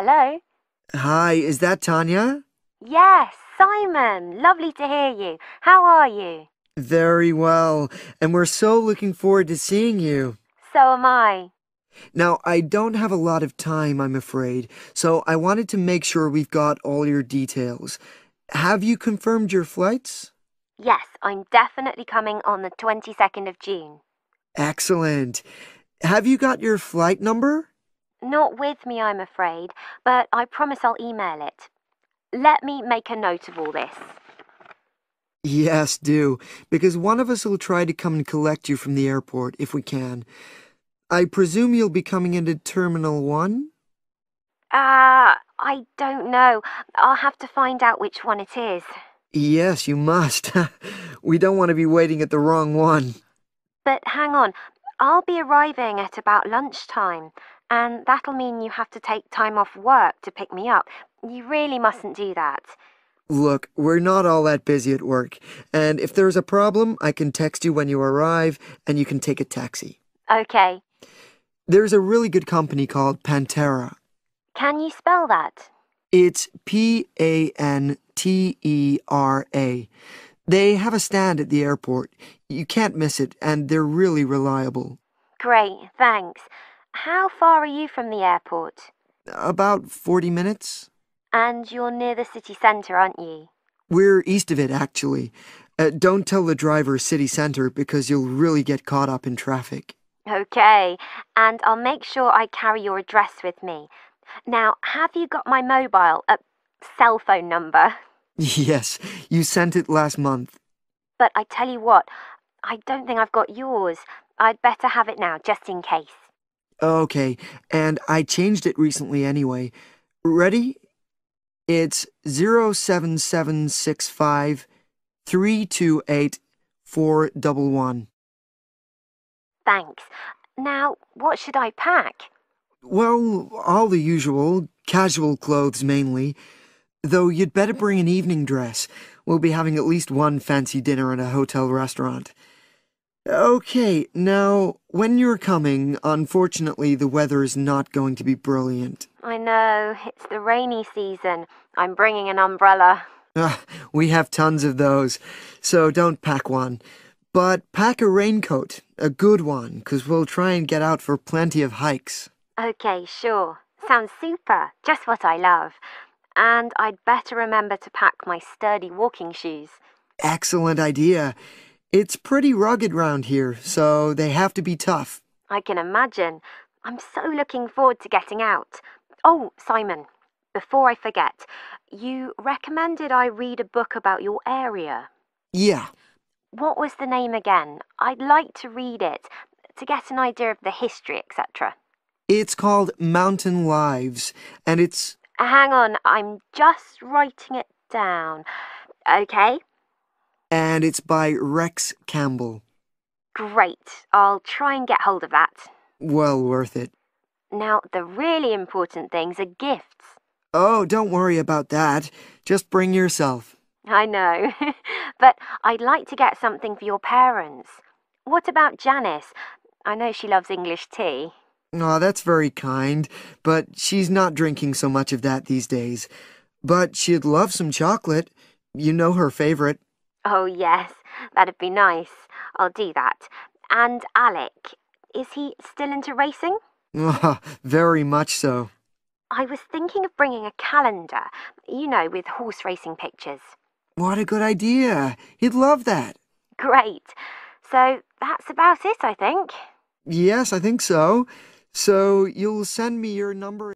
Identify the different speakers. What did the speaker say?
Speaker 1: Hello?
Speaker 2: Hi, is that Tanya?
Speaker 1: Yes, Simon. Lovely to hear you. How are you?
Speaker 2: Very well, and we're so looking forward to seeing you.
Speaker 1: So am I.
Speaker 2: Now, I don't have a lot of time, I'm afraid, so I wanted to make sure we've got all your details. Have you confirmed your flights?
Speaker 1: Yes, I'm definitely coming on the 22nd of June.
Speaker 2: Excellent. Have you got your flight number?
Speaker 1: Not with me, I'm afraid, but I promise I'll email it. Let me make a note of all this.
Speaker 2: Yes, do, because one of us will try to come and collect you from the airport if we can. I presume you'll be coming into Terminal 1?
Speaker 1: Ah, uh, I don't know. I'll have to find out which one it is.
Speaker 2: Yes, you must. we don't want to be waiting at the wrong one.
Speaker 1: But hang on, I'll be arriving at about lunchtime, and that'll mean you have to take time off work to pick me up. You really mustn't do that.
Speaker 2: Look, we're not all that busy at work, and if there's a problem, I can text you when you arrive, and you can take a taxi. Okay. There's a really good company called Pantera.
Speaker 1: Can you spell that?
Speaker 2: It's P A N T E R A. They have a stand at the airport. You can't miss it, and they're really reliable.
Speaker 1: Great, thanks. How far are you from the airport?
Speaker 2: About 40 minutes.
Speaker 1: And you're near the city centre, aren't you?
Speaker 2: We're east of it, actually. Uh, don't tell the driver city centre because you'll really get caught up in traffic.
Speaker 1: Okay, and I'll make sure I carry your address with me. Now, have you got my mobile, uh, cell phone number?
Speaker 2: Yes, you sent it last month.
Speaker 1: But I tell you what, I don't think I've got yours. I'd better have it now, just in case.
Speaker 2: Okay, and I changed it recently anyway. Ready? It's zero seven seven six five three two eight four double one.
Speaker 1: Thanks. Now, what should I pack?
Speaker 2: Well, all the usual, casual clothes mainly. Though you'd better bring an evening dress. We'll be having at least one fancy dinner in a hotel restaurant. Okay, now, when you're coming, unfortunately the weather is not going to be brilliant.
Speaker 1: I know, it's the rainy season. I'm bringing an umbrella.
Speaker 2: Uh, we have tons of those, so don't pack one. But pack a raincoat, a good one, because we'll try and get out for plenty of hikes.
Speaker 1: Okay, sure. Sounds super. Just what I love and I'd better remember to pack my sturdy walking shoes.
Speaker 2: Excellent idea. It's pretty rugged round here, so they have to be tough.
Speaker 1: I can imagine. I'm so looking forward to getting out. Oh, Simon, before I forget, you recommended I read a book about your area. Yeah. What was the name again? I'd like to read it to get an idea of the history, etc.
Speaker 2: It's called Mountain Lives, and it's
Speaker 1: Hang on, I'm just writing it down. Okay?
Speaker 2: And it's by Rex Campbell.
Speaker 1: Great. I'll try and get hold of that.
Speaker 2: Well worth it.
Speaker 1: Now, the really important things are gifts.
Speaker 2: Oh, don't worry about that. Just bring yourself.
Speaker 1: I know. but I'd like to get something for your parents. What about Janice? I know she loves English tea.
Speaker 2: Aw, oh, that's very kind, but she's not drinking so much of that these days. But she'd love some chocolate. You know her favorite.
Speaker 1: Oh, yes, that'd be nice. I'll do that. And Alec, is he still into racing?
Speaker 2: very much so.
Speaker 1: I was thinking of bringing a calendar, you know, with horse racing pictures.
Speaker 2: What a good idea. He'd love that.
Speaker 1: Great. So that's about it, I think.
Speaker 2: Yes, I think so. So you'll send me your number.